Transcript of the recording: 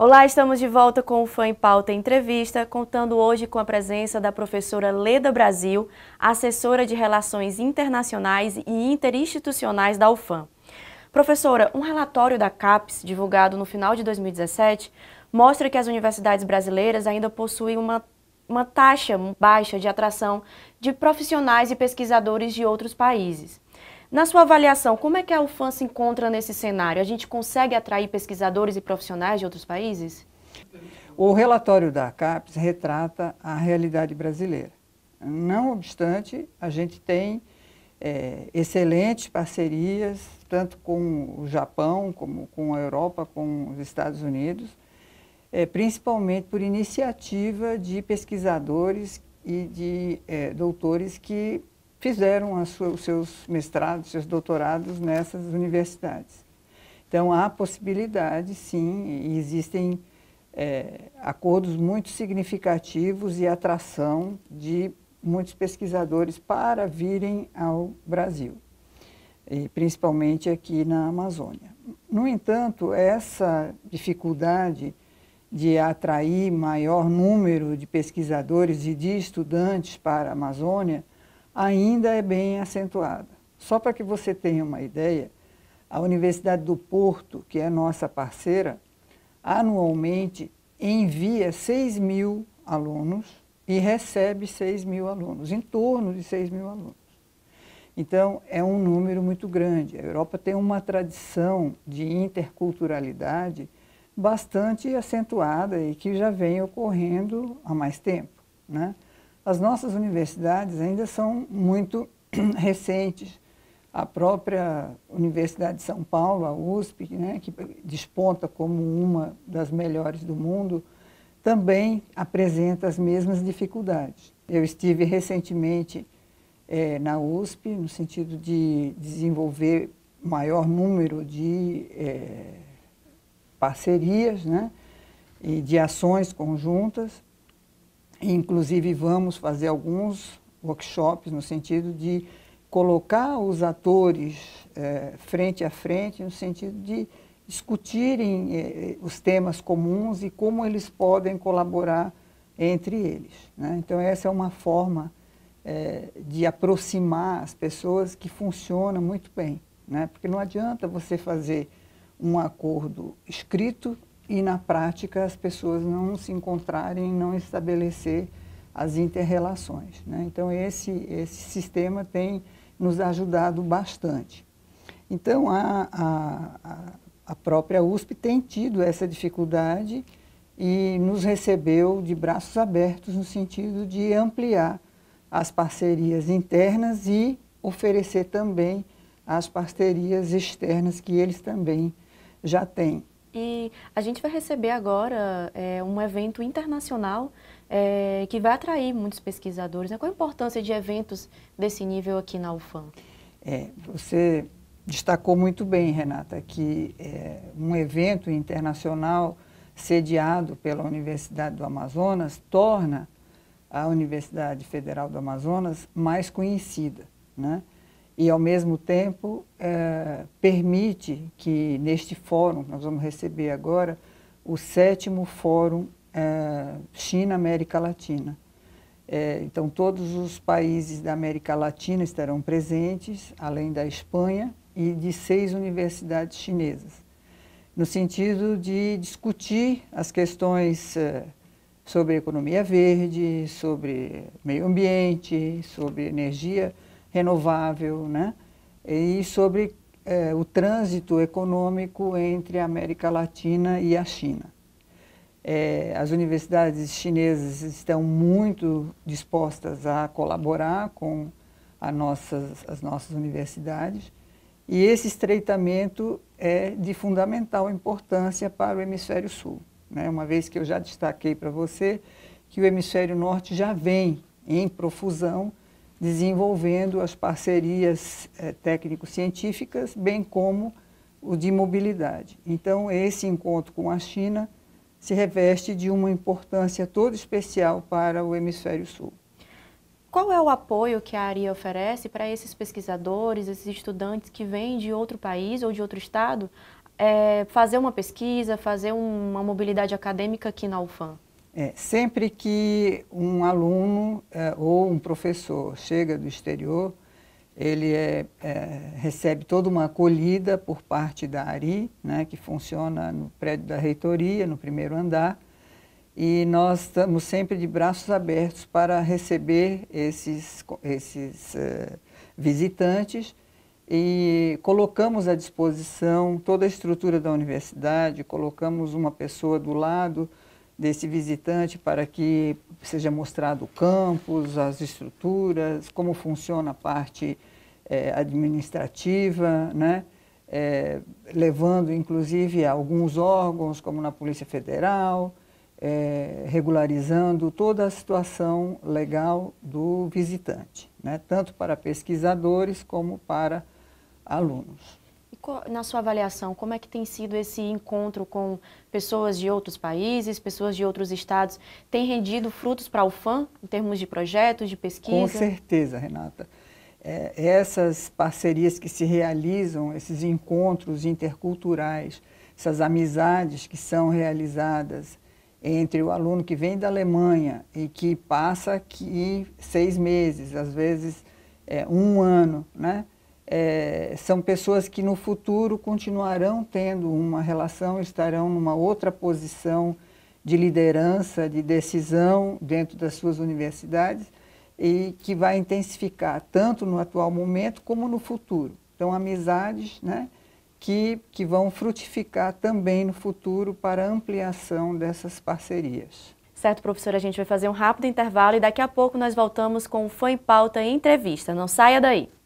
Olá, estamos de volta com o Fã em Pauta Entrevista, contando hoje com a presença da professora Leda Brasil, assessora de Relações Internacionais e Interinstitucionais da UFAM. Professora, um relatório da CAPES, divulgado no final de 2017, mostra que as universidades brasileiras ainda possuem uma, uma taxa baixa de atração de profissionais e pesquisadores de outros países. Na sua avaliação, como é que a UFAM se encontra nesse cenário? A gente consegue atrair pesquisadores e profissionais de outros países? O relatório da CAPES retrata a realidade brasileira. Não obstante, a gente tem é, excelentes parcerias, tanto com o Japão, como com a Europa, com os Estados Unidos, é, principalmente por iniciativa de pesquisadores e de é, doutores que fizeram sua, os seus mestrados, seus doutorados nessas universidades. Então, há possibilidade, sim, e existem é, acordos muito significativos e atração de muitos pesquisadores para virem ao Brasil, e principalmente aqui na Amazônia. No entanto, essa dificuldade de atrair maior número de pesquisadores e de estudantes para a Amazônia ainda é bem acentuada. Só para que você tenha uma ideia, a Universidade do Porto, que é nossa parceira, anualmente envia 6 mil alunos e recebe 6 mil alunos, em torno de 6 mil alunos. Então, é um número muito grande. A Europa tem uma tradição de interculturalidade bastante acentuada e que já vem ocorrendo há mais tempo. Né? As nossas universidades ainda são muito recentes. A própria Universidade de São Paulo, a USP, né, que desponta como uma das melhores do mundo, também apresenta as mesmas dificuldades. Eu estive recentemente é, na USP, no sentido de desenvolver maior número de é, parcerias né, e de ações conjuntas Inclusive, vamos fazer alguns workshops no sentido de colocar os atores eh, frente a frente, no sentido de discutirem eh, eh, os temas comuns e como eles podem colaborar entre eles. Né? Então, essa é uma forma de aproximar as pessoas que funciona muito bem, né? porque não adianta você fazer um acordo escrito e, na prática, as pessoas não se encontrarem, não estabelecer as interrelações. Né? Então, esse, esse sistema tem nos ajudado bastante. Então, a, a, a própria USP tem tido essa dificuldade e nos recebeu de braços abertos no sentido de ampliar as parcerias internas e oferecer também as parcerias externas que eles também já têm. E a gente vai receber agora é, um evento internacional é, que vai atrair muitos pesquisadores. Né? Qual a importância de eventos desse nível aqui na UFAM? É, você destacou muito bem, Renata, que é, um evento internacional sediado pela Universidade do Amazonas torna a Universidade Federal do Amazonas mais conhecida, né? E, ao mesmo tempo, permite que neste fórum, nós vamos receber agora o sétimo fórum é, eh, China-América Latina. É, então, todos os países da América Latina estarão presentes, além da Espanha, e de seis universidades chinesas, no sentido de discutir as questões é, sobre economia verde, sobre meio ambiente, sobre energia renovável, né? e sobre é, o trânsito econômico entre a América Latina e a China. É, as universidades chinesas estão muito dispostas a colaborar com nossas, as nossas universidades e esse estreitamento é de fundamental importância para o Hemisfério Sul. Né? Uma vez que eu já destaquei para você que o Hemisfério Norte já vem em profusão desenvolvendo as parcerias eh, técnico-científicas, bem como o de mobilidade. Então, esse encontro com a China se reveste de uma importância toda especial para o Hemisfério Sul. Qual é o apoio que a ARIA oferece para esses pesquisadores, esses estudantes que vêm de outro país ou de outro estado é, fazer uma pesquisa, fazer uma mobilidade acadêmica aqui na UFAM? É, sempre que um aluno é, ou um professor chega do exterior, ele é, é, recebe toda uma acolhida por parte da ARI, né, que funciona no prédio da reitoria, no primeiro andar, e nós estamos sempre de braços abertos para receber esses, esses é, visitantes e colocamos à disposição toda a estrutura da universidade, colocamos uma pessoa do lado, desse visitante para que seja mostrado o campus, as estruturas, como funciona a parte é, administrativa, né? É, levando inclusive alguns órgãos, como na Polícia Federal, é, regularizando toda a situação legal do visitante, né? tanto para pesquisadores como para alunos na sua avaliação, como é que tem sido esse encontro com pessoas de outros países, pessoas de outros estados? Tem rendido frutos para o FAM em termos de projetos, de pesquisa? Com certeza, Renata. É, essas parcerias que se realizam, esses encontros interculturais, essas amizades que são realizadas entre o aluno que vem da Alemanha e que passa aqui seis meses, às vezes é, um ano, né? é, são pessoas que no futuro continuarão tendo uma relação, estarão numa outra posição de liderança, de decisão dentro das suas universidades e que vai intensificar tanto no atual momento como no futuro. Então, amizades né, que, que vão frutificar também no futuro para ampliação dessas parcerias. Certo, professora, a gente vai fazer um rápido intervalo e daqui a pouco nós voltamos com o Fã em Pauta Entrevista. Não saia daí!